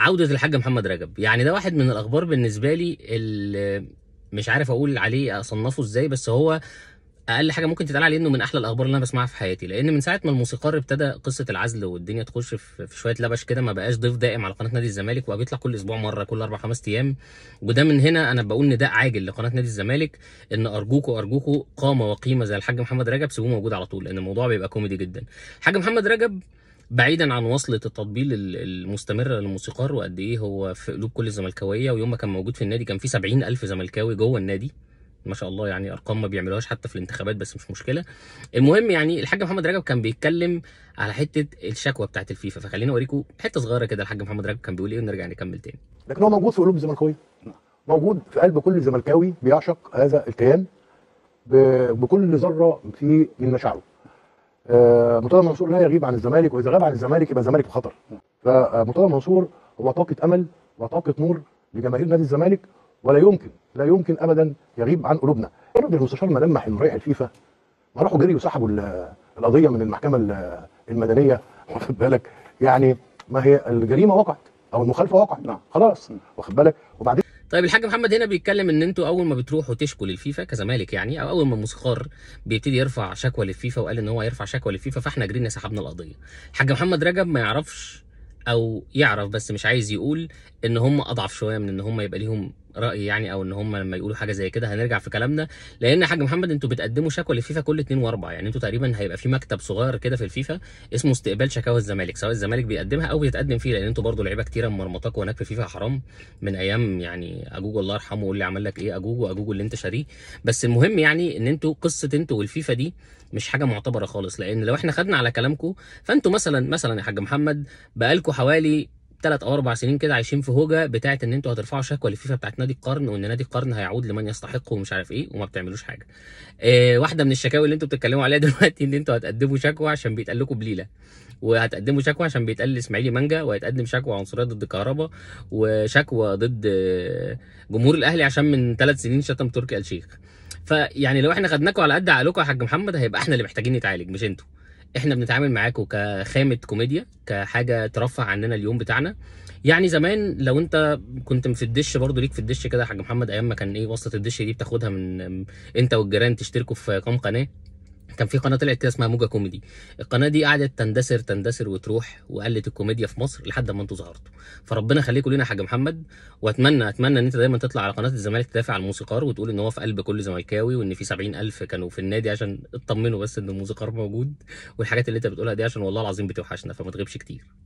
عودة الحاج محمد رجب يعني ده واحد من الأخبار بالنسبة لي اللي مش عارف أقول عليه أصنفه إزاي بس هو اقل حاجه ممكن تتقال عليه انه من احلى الاخبار اللي انا بسمعها في حياتي لان من ساعه ما الموسيقار ابتدى قصه العزل والدنيا تخش في شويه لبش كده ما بقاش ضيف دائم على قناه نادي الزمالك وبقى بيطلع كل اسبوع مره كل اربع خمس ايام وده من هنا انا بقول نداء عاجل لقناه نادي الزمالك ان ارجوكوا ارجوكوا قامه وقيمه زي الحاج محمد رجب سيبوه موجود على طول لان الموضوع بيبقى كوميدي جدا الحاج محمد رجب بعيدا عن وصلة التطبيل المستمرة للموسيقار وقد ايه هو في قلوب كل الزملكاوية ويوم ما كان موجود في النادي كان في 70 ألف زملكاوي جوه النادي ما شاء الله يعني ارقام ما بيعملوهاش حتى في الانتخابات بس مش مشكله المهم يعني الحاج محمد رجب كان بيتكلم على حته الشكوى بتاعت الفيفا فخليني اوريكم حته صغيره كده الحاج محمد رجب كان بيقول ايه ونرجع نكمل تاني لكن هو موجود في قلوب الزملكاويه موجود في قلب كل زملكاوي بيعشق هذا الكيان بكل ذره في من مشاعره آه، مرتضى منصور لا يغيب عن الزمالك واذا غاب عن الزمالك يبقى الزمالك في خطر فمرتضى آه، منصور هو طاقه امل وطاقه نور لجماهير نادي الزمالك ولا يمكن لا يمكن ابدا يغيب عن قلوبنا رد المستشار ما لمح انه رايح الفيفا ما راحوا جريوا سحبوا القضيه من المحكمه المدنيه واخد بالك يعني ما هي الجريمه وقعت او المخالفه وقعت نعم خلاص واخد بالك وبعدين طيب الحاج محمد هنا بيتكلم ان انتوا اول ما بتروحوا تشكوا للفيفا كزمالك يعني او اول ما الموسيقار بيبتدي يرفع شكوى للفيفا وقال ان هو هيرفع شكوى للفيفا فاحنا جرينا سحبنا القضيه الحاج محمد رجب ما يعرفش او يعرف بس مش عايز يقول ان هم اضعف شويه من ان هم يبقى ليهم رايي يعني او ان هم لما يقولوا حاجه زي كده هنرجع في كلامنا لان يا حاج محمد انتوا بتقدموا شكوى للفيفا كل اثنين واربعة يعني انتوا تقريبا هيبقى في مكتب صغير كده في الفيفا اسمه استقبال شكاوى الزمالك سواء الزمالك بيقدمها او بيتقدم فيه لان انتوا برضو لعيبه كتيره مرمطاكوا هناك في فيفا حرام من ايام يعني اجوج الله يرحمه واللي عمل لك ايه اجوج اجوجو اللي انت شاريه بس المهم يعني ان انتوا قصه انتوا والفيفا دي مش حاجه معتبره خالص لان لو احنا خدنا على كلامكم فانتوا مثلا مثلا يا حاج محمد بقالكم حوالي ثلاث او اربع سنين كده عايشين في هوجه بتاعه ان انتوا هترفعوا شكوى للفيفا بتاعه نادي القرن وان نادي القرن هيعود لمن يستحقه ومش عارف ايه وما بتعملوش حاجه. إيه واحده من الشكاوي اللي انتوا بتتكلموا عليها دلوقتي ان انتوا هتقدموا شكوى عشان بيتقال لكم بليله. وهتقدموا شكوى عشان بيتقال اسماعيلي مانجا وهيتقدم شكوى عنصريه ضد كهربا وشكوى ضد جمهور الاهلي عشان من ثلاث سنين شتم تركي آل شيخ. فيعني لو احنا خدناكم على قد عقلكم يا حاج محمد هيبقى احنا اللي محتاجين نتعالج مش انتوا. احنا بنتعامل معاكم كخامه كوميديا كحاجه ترفع عننا اليوم بتاعنا يعني زمان لو انت كنت في الدش برضو ليك في الدش كده يا حاج محمد ايام ما كان ايه وسط الدش دي بتاخدها من انت والجيران تشتركوا في كام قناه كان في قناه طلعت كده اسمها موجه كوميدي القناه دي قعدت تندثر تندثر وتروح وقلت الكوميديا في مصر لحد ما انتوا ظهرتوا فربنا يخليكم لينا يا حاج محمد واتمنى اتمنى ان انت دايما تطلع على قناه الزمالك تدافع عن الموسيقار وتقول ان هو في قلب كل زملكاوي وان في 70000 كانوا في النادي عشان اطمنوا بس ان الموسيقار موجود والحاجات اللي انت بتقولها دي عشان والله العظيم بتوحشنا فما تغيبش كتير